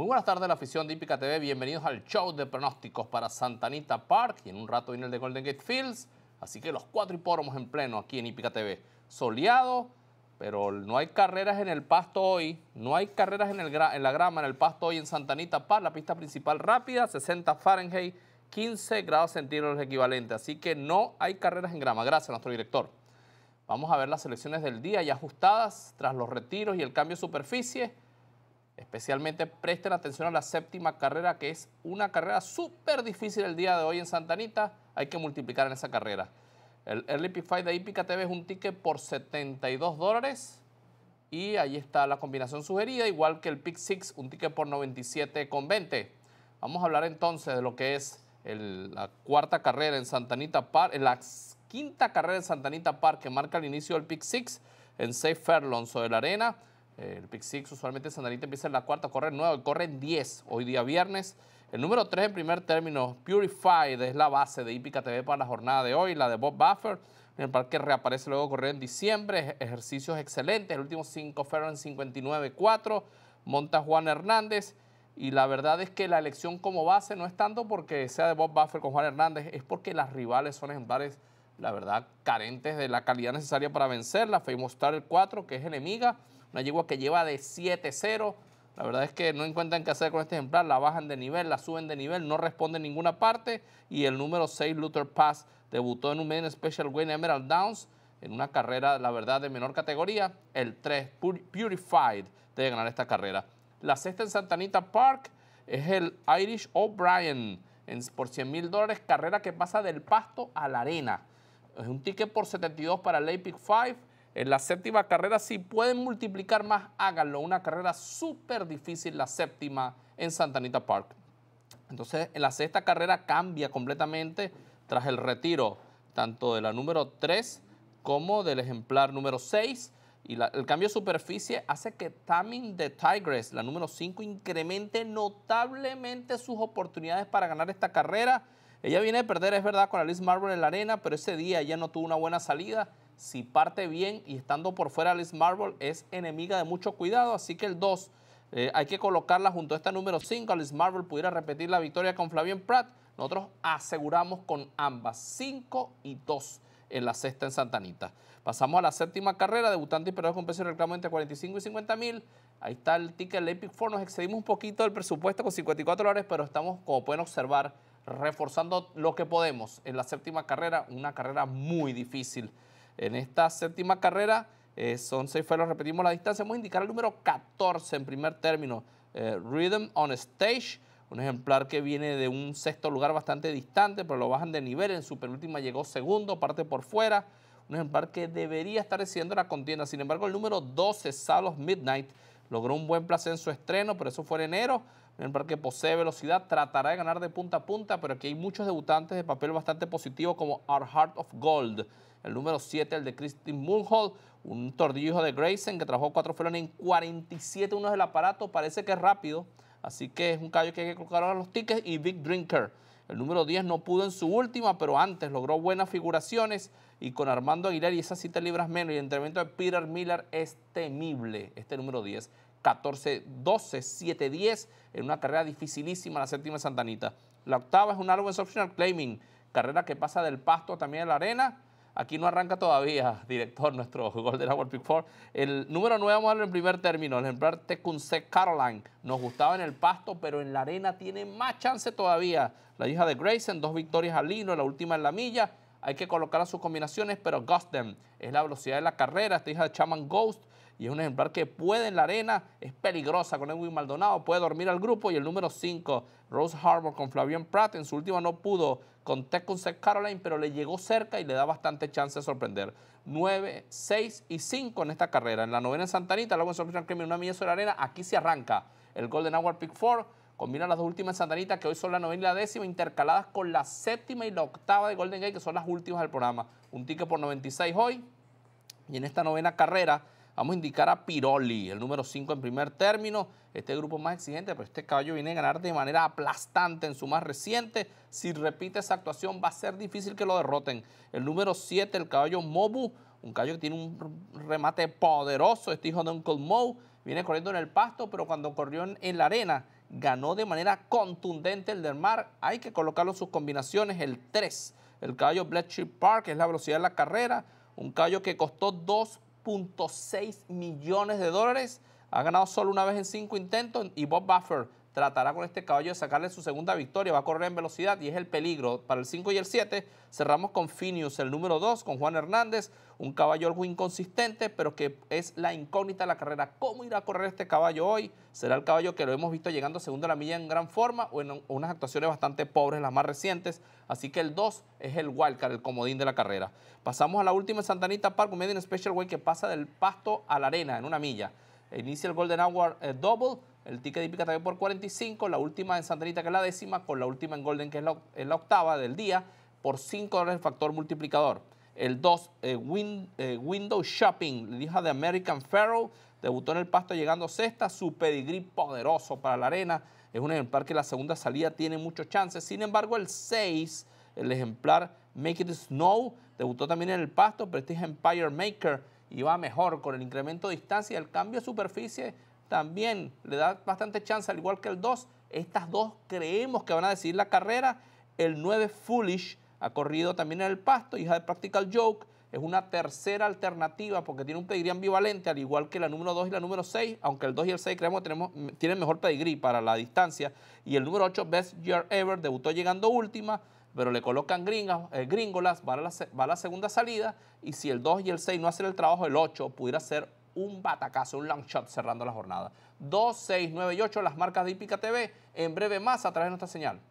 Muy buenas tardes, la afición de Ipica TV. Bienvenidos al show de pronósticos para Santanita Park y en un rato viene el de Golden Gate Fields. Así que los cuatro hipódromos en pleno aquí en ipica TV. Soleado, pero no hay carreras en el pasto hoy. No hay carreras en, el la grama, en el pasto hoy en Santanita Park. La pista principal rápida, 60 Fahrenheit, 15 grados centígrados equivalente. Así que no hay carreras en grama. Gracias, nuestro director. Vamos a ver las selecciones del día ya ajustadas tras los retiros y el cambio de superficie. Especialmente presten atención a la séptima carrera, que es una carrera súper difícil el día de hoy en Anita... Hay que multiplicar en esa carrera. El Early pick 5 de Ipica TV es un ticket por 72 dólares. Y ahí está la combinación sugerida, igual que el Pick 6, un ticket por 97,20. Vamos a hablar entonces de lo que es la cuarta carrera en Santanita Park, la quinta carrera en Santanita Park, que marca el inicio del Pick 6 en 6 o de la arena. El pick usualmente Sandalita empieza en la cuarta, corre en nueve, corre en 10 hoy día viernes. El número tres en primer término, Purified, es la base de Hípica TV para la jornada de hoy, la de Bob Buffer, en el parque reaparece luego correr en diciembre, ejercicios excelentes, el último 5 Ferran 59-4, monta Juan Hernández, y la verdad es que la elección como base no es tanto porque sea de Bob Buffer con Juan Hernández, es porque las rivales son ejemplares, la verdad, carentes de la calidad necesaria para vencerla, Famous Star el 4, que es enemiga, una yegua que lleva de 7-0. La verdad es que no encuentran qué hacer con este ejemplar, la bajan de nivel, la suben de nivel, no responde en ninguna parte. Y el número 6, Luther Pass, debutó en un main special win Emerald Downs en una carrera, la verdad, de menor categoría. El 3, Purified, debe ganar esta carrera. La sexta en Santanita Park es el Irish O'Brien por 100 mil dólares, carrera que pasa del pasto a la arena. Es un ticket por 72 para el Epic 5 en la séptima carrera, si pueden multiplicar más, háganlo. Una carrera súper difícil, la séptima en Santa Anita Park. Entonces, en la sexta carrera cambia completamente tras el retiro tanto de la número 3 como del ejemplar número 6. Y el cambio de superficie hace que Taming de Tigress, la número 5, incremente notablemente sus oportunidades para ganar esta carrera. Ella viene de perder, es verdad, con Alice Marble en la arena, pero ese día ella no tuvo una buena salida si parte bien y estando por fuera Alice Marvel es enemiga de mucho cuidado. Así que el 2 eh, hay que colocarla junto a esta número 5. Alice Marvel pudiera repetir la victoria con Flavien Pratt. Nosotros aseguramos con ambas 5 y 2 en la sexta en Santanita. Pasamos a la séptima carrera, debutante y perdedor con precio de reclamo entre 45 y 50 mil. Ahí está el ticket Lapic Epic Four. Nos excedimos un poquito del presupuesto con 54 dólares, pero estamos, como pueden observar, reforzando lo que podemos en la séptima carrera. Una carrera muy difícil en esta séptima carrera eh, son seis frenos, repetimos la distancia. Vamos a indicar el número 14 en primer término. Eh, Rhythm on Stage, un ejemplar que viene de un sexto lugar bastante distante, pero lo bajan de nivel. En su penúltima llegó segundo, parte por fuera. Un ejemplar que debería estar haciendo la contienda. Sin embargo, el número 12, Salos Midnight, logró un buen placer en su estreno, pero eso fue enero en el parque posee velocidad, tratará de ganar de punta a punta, pero aquí hay muchos debutantes de papel bastante positivo como Our Heart of Gold, el número 7, el de Christine Munhall, un tordillo de Grayson que trabajó cuatro fueron en 47 unos del aparato, parece que es rápido, así que es un callo que hay que colocar ahora los tickets y Big Drinker. El número 10 no pudo en su última, pero antes logró buenas figuraciones y con Armando Aguilar y esas 7 libras menos y el entrenamiento de Peter Miller es temible, este número 10. 14-12, 7-10 en una carrera dificilísima, la séptima Santanita. La octava es un Arrow Optional Claiming, carrera que pasa del pasto también a la arena. Aquí no arranca todavía, director, nuestro la World Pick 4. El número 9 vamos a verlo en primer término, el ejemplar Tecunse Caroline. Nos gustaba en el pasto, pero en la arena tiene más chance todavía. La hija de Grayson, dos victorias al hilo, la última en la milla. Hay que colocar a sus combinaciones, pero Gusten es la velocidad de la carrera. Esta hija de Chaman Ghost y es un ejemplar que puede en la arena, es peligrosa con Edwin Maldonado, puede dormir al grupo y el número 5, Rose Harbor con Flavian Pratt, en su última no pudo con con Caroline, pero le llegó cerca y le da bastante chance de sorprender. 9, 6 y 5 en esta carrera. En la novena en Santanita, luego en Sorpresa Crimen, una milla sobre la arena, aquí se arranca el Golden Hour Pick 4, Combina las dos últimas en Santanita que hoy son la novena y la décima, intercaladas con la séptima y la octava de Golden Gate, que son las últimas del programa. Un ticket por 96 hoy. Y en esta novena carrera Vamos a indicar a Piroli, el número 5 en primer término. Este grupo más exigente, pero este caballo viene a ganar de manera aplastante en su más reciente. Si repite esa actuación, va a ser difícil que lo derroten. El número 7, el caballo Mobu, un caballo que tiene un remate poderoso. Este hijo de Uncle Mo viene corriendo en el pasto, pero cuando corrió en, la arena, ganó de manera contundente el del mar. Hay que colocarlo en sus combinaciones. El 3, el caballo Bletchley Park, es la velocidad de la carrera. Un caballo que costó 2 millones de dólares. Ha ganado solo una vez en cinco intentos y Bob Buffer tratará con este caballo de sacarle su segunda victoria, va a correr en velocidad y es el peligro para el 5 y el 7. Cerramos con Finius, el número 2, con Juan Hernández, un caballo algo inconsistente, pero que es la incógnita de la carrera. ¿Cómo irá a correr este caballo hoy? ¿Será el caballo que lo hemos visto llegando segundo a la milla en gran forma o en unas actuaciones bastante pobres, las más recientes? Así que el 2 es el wildcard, el comodín de la carrera. Pasamos a la última Santanita Park, un Special Way que pasa del pasto a la arena en una milla. Inicia el Golden Hour eh, Double el ticket de también por 45, la última en sandrita que es la décima, con la última en Golden que es la, octava del día, por 5 dólares el factor multiplicador. El 2, eh, eh, Window Shopping, hija de American Pharaoh, debutó en el pasto llegando sexta, su pedigrí poderoso para la arena. Es un ejemplar que la segunda salida tiene muchos chances. Sin embargo, el 6, el ejemplar Make It Snow, debutó también en el pasto, Prestige Empire Maker y va mejor con el incremento de distancia y el cambio de superficie también le da bastante chance, al igual que el 2. Estas dos creemos que van a decidir la carrera. El 9 Foolish ha corrido también en el pasto, hija de Practical Joke. Es una tercera alternativa porque tiene un pedigree ambivalente, al igual que la número 2 y la número 6, aunque el 2 y el 6 creemos que tenemos, tienen mejor pedigree para la distancia. Y el número 8, Best Year Ever, debutó llegando última, pero le colocan gringas, eh, gringolas, va a la segunda salida. Y si el 2 y el 6 no hacen el trabajo, el 8 pudiera ser un batacazo, un long shot cerrando la jornada. 2, 6, 9 y 8 las marcas de Hípica TV. En breve más a través de nuestra señal.